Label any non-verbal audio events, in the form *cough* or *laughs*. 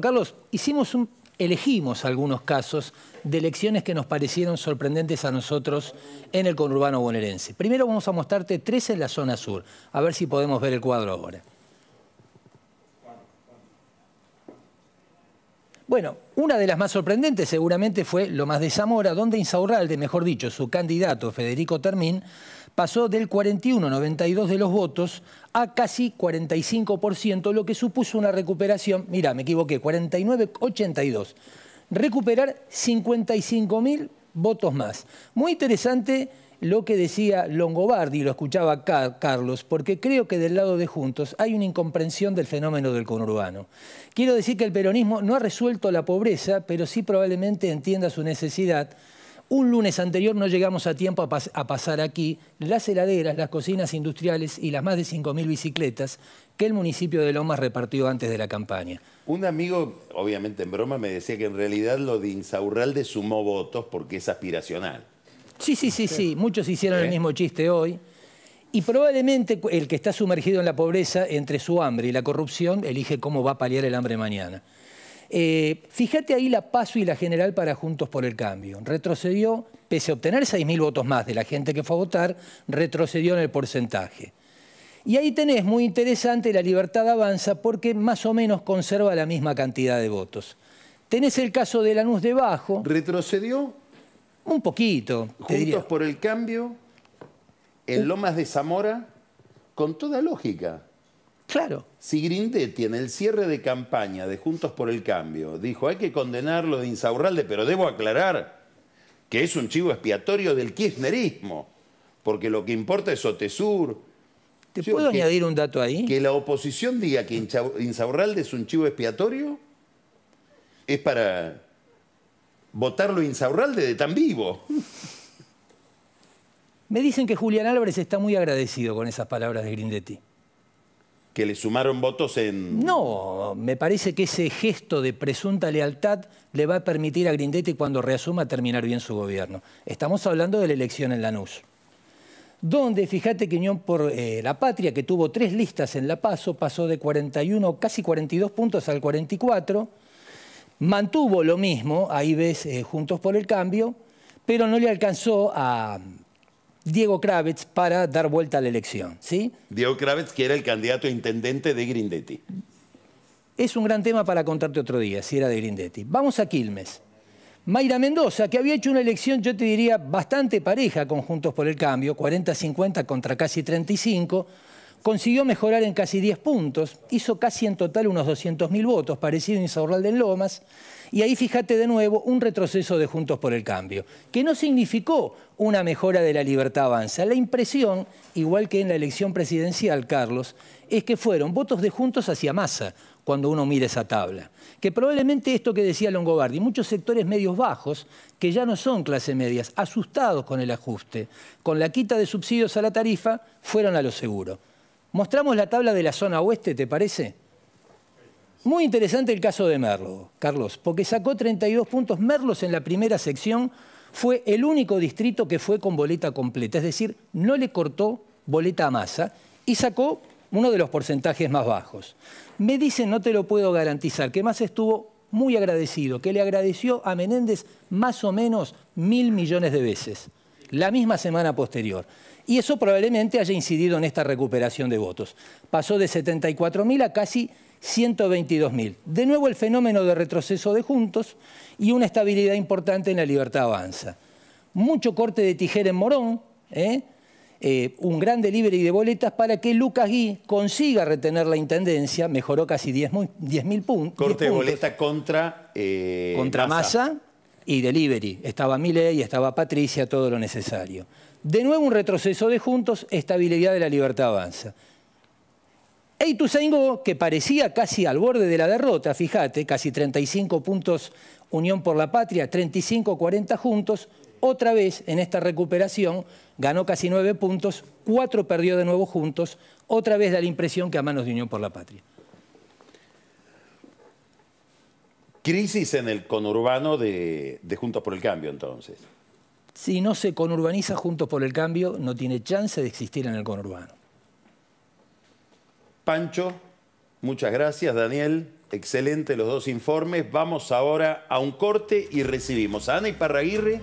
Carlos, elegimos algunos casos de elecciones que nos parecieron sorprendentes a nosotros en el conurbano bonaerense. Primero vamos a mostrarte tres en la zona sur, a ver si podemos ver el cuadro ahora. Bueno, una de las más sorprendentes seguramente fue lo más de Zamora, donde Insaurralde, mejor dicho, su candidato Federico Termín, pasó del 41,92 de los votos a casi 45%, lo que supuso una recuperación, mira, me equivoqué, 49,82. Recuperar 55.000 votos más. Muy interesante lo que decía Longobardi, lo escuchaba Carlos, porque creo que del lado de Juntos hay una incomprensión del fenómeno del conurbano. Quiero decir que el peronismo no ha resuelto la pobreza, pero sí probablemente entienda su necesidad un lunes anterior no llegamos a tiempo a, pasar aquí las heladeras, las cocinas industriales y las más de 5.000 bicicletas que el municipio de Lomas repartió antes de la campaña. Un amigo, obviamente en broma, me decía que en realidad lo de Insaurralde sumó votos porque es aspiracional. Sí, sí, sí, sí. Muchos hicieron el ¿Eh? mismo chiste hoy. Y probablemente el que está sumergido en la pobreza, entre su hambre y la corrupción, elige cómo va a paliar el hambre mañana. Eh, fíjate ahí la paso y la general para Juntos por el Cambio. Retrocedió, pese a obtener 6.000 votos más de la gente que fue a votar, retrocedió en el porcentaje. Y ahí tenés, muy interesante, la libertad avanza porque más o menos conserva la misma cantidad de votos. Tenés el caso de Lanús debajo. ¿Retrocedió? Un poquito. Juntos diría. por el Cambio, en Lomas de Zamora, con toda lógica. Claro. Si Grindetti en el cierre de campaña de Juntos por el Cambio dijo hay que condenarlo de Insaurralde, pero debo aclarar que es un chivo expiatorio del kirchnerismo, porque lo que importa es Otesur. ¿Te puedo añadir un dato ahí? Que la oposición diga que Insaurralde es un chivo expiatorio es para votarlo Insaurralde de tan vivo. *laughs* Me dicen que Julián Álvarez está muy agradecido con esas palabras de Grindetti que le sumaron votos en... No, me parece que ese gesto de presunta lealtad le va a permitir a Grindetti cuando reasuma terminar bien su gobierno. Estamos hablando de la elección en Lanús, donde fíjate que Unión por eh, la Patria, que tuvo tres listas en La Paso, pasó de 41, casi 42 puntos al 44, mantuvo lo mismo, ahí ves eh, Juntos por el Cambio, pero no le alcanzó a Diego Kravitz para dar vuelta a la elección. ¿sí? Diego Kravitz, que era el candidato a intendente de Grindetti. Es un gran tema para contarte otro día, si era de Grindetti. Vamos a Quilmes. Mayra Mendoza, que había hecho una elección, yo te diría, bastante pareja con Juntos por el Cambio, 40-50 contra casi 35, consiguió mejorar en casi 10 puntos, hizo casi en total unos 200.000 votos, parecido a Insaurralde del Lomas, y ahí fíjate de nuevo un retroceso de Juntos por el Cambio, que no significó una mejora de la libertad avanza. La impresión, igual que en la elección presidencial, Carlos, es que fueron votos de Juntos hacia masa cuando uno mira esa tabla. Que probablemente esto que decía Longobardi, muchos sectores medios bajos, que ya no son clase medias, asustados con el ajuste, con la quita de subsidios a la tarifa, fueron a lo seguro. Mostramos la tabla de la zona oeste, ¿te parece? Muy interesante el caso de Merlo, Carlos, porque sacó 32 puntos. Merlos en la primera sección fue el único distrito que fue con boleta completa, es decir, no le cortó boleta a masa y sacó uno de los porcentajes más bajos. Me dicen, no te lo puedo garantizar, que más estuvo muy agradecido, que le agradeció a Menéndez más o menos mil millones de veces la misma semana posterior. Y eso probablemente haya incidido en esta recuperación de votos. Pasó de 74.000 a casi 122.000. De nuevo el fenómeno de retroceso de Juntos y una estabilidad importante en la Libertad Avanza. Mucho corte de tijera en Morón, ¿eh? Eh, un gran delivery de boletas para que Lucas Gui consiga retener la intendencia, mejoró casi 10.000 mil puntos. Corte de boleta contra... Eh, contra Massa y delivery. Estaba Milei, estaba Patricia, todo lo necesario. De nuevo un retroceso de Juntos, estabilidad de la Libertad Avanza. Eituzaingó, que parecía casi al borde de la derrota, fíjate, casi 35 puntos Unión por la Patria, 35-40 Juntos, otra vez en esta recuperación ganó casi 9 puntos, 4 perdió de nuevo Juntos, otra vez da la impresión que a manos de Unión por la Patria. Crisis en el conurbano de, de Juntos por el Cambio, entonces. Si no se conurbaniza Juntos por el Cambio, no tiene chance de existir en el conurbano. Pancho, muchas gracias. Daniel, excelente los dos informes. Vamos ahora a un corte y recibimos a Ana Iparraguirre